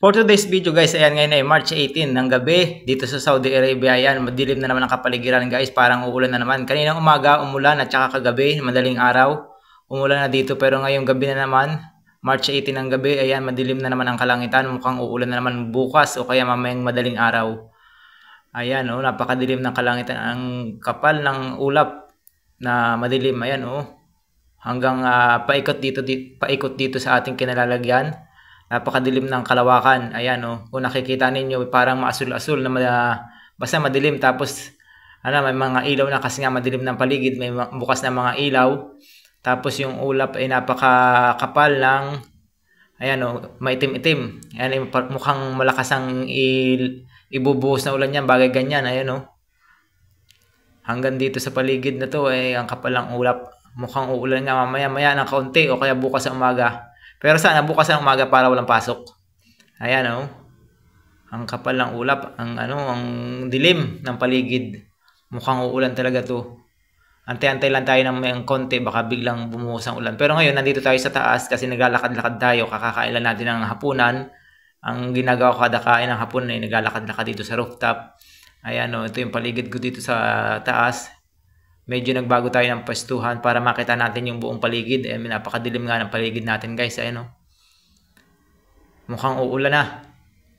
For today's video guys, ayan ngayon ay March 18 ng gabi dito sa Saudi Arabia. Ayan, madilim na naman ang kapaligiran guys, parang uulan na naman. Kaninang umaga umulan at saka kagabi, madaling araw, umulan na dito pero ngayong gabi na naman, March 18 ng gabi, ayan madilim na naman ang kalangitan, mukhang uulan na naman bukas o kaya mamayang madaling araw. Ayan oh, napakadilim ng kalangitan, ang kapal ng ulap na madilim, ayan oh. Hanggang uh, paikot dito, di, paikot dito sa ating kinalalagyan Napakadilim ng Kalawakan. Ayan, oh. Kung nakikita ninyo, parang maasul-asul na ma- basta madilim. Tapos, ano, may mga ilaw na kasi nga madilim ng paligid. May bukas na mga ilaw. Tapos, yung ulap ay napakakapal ng Ayan, oh, maitim-itim. Ayan, mukhang malakas ang ibubuhos na ulan yan. Bagay ganyan. Ayan, oh. Hanggang dito sa paligid na to, eh, ang kapal ng ulap. Mukhang uulan nga mamaya-maya ng kaunti o kaya bukas sa umaga. Pero sana bukas ng umaga para walang pasok. Ayan oh. Ang kapal ng ulap, ang ano, ang dilim ng paligid. Mukhang uulan talaga 'to. Antay-antay lang tayo ng may konti baka biglang bumuhos ang ulan. Pero ngayon nandito tayo sa taas kasi naglalakad-lakad tayo, kakakailan natin ng hapunan. Ang ginagawa ko kada kain ng hapunan ay naglalakad-lakad dito sa rooftop. Ayan oh, ito yung paligid ko dito sa taas medyo nagbago tayo ng pastuhan para makita natin yung buong paligid. Eh, napakadilim nga ng paligid natin guys. Ayan eh, o. Mukhang uulan na.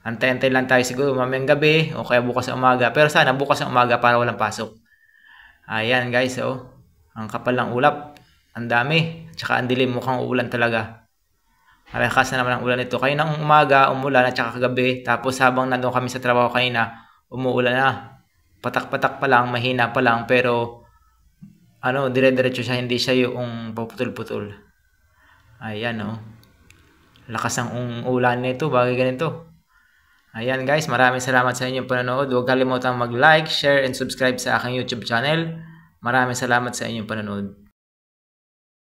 Antay-antay lang tayo siguro mamayang gabi o kaya bukas sa umaga. Pero sana bukas sa umaga para walang pasok. Ayan guys o. Oh. Ang kapal ng ulap. Ang dami. Tsaka ang dilim. Mukhang uulan talaga. Malakas na naman ang ulan ito. Kayo ng umaga, umulan at tsaka kagabi. Tapos habang nandun kami sa trabaho kanina, umuulan na. Patak-patak pa lang, mahina pa lang. Pero ano, dire-diretso siya, hindi siya yung paputol-putol. Ayan, oh. Lakas ang ulan nito, bagay ganito. Ayan guys, maraming salamat sa inyong panonood. Huwag kalimutang mag-like, share, and subscribe sa aking YouTube channel. Maraming salamat sa inyong panonood.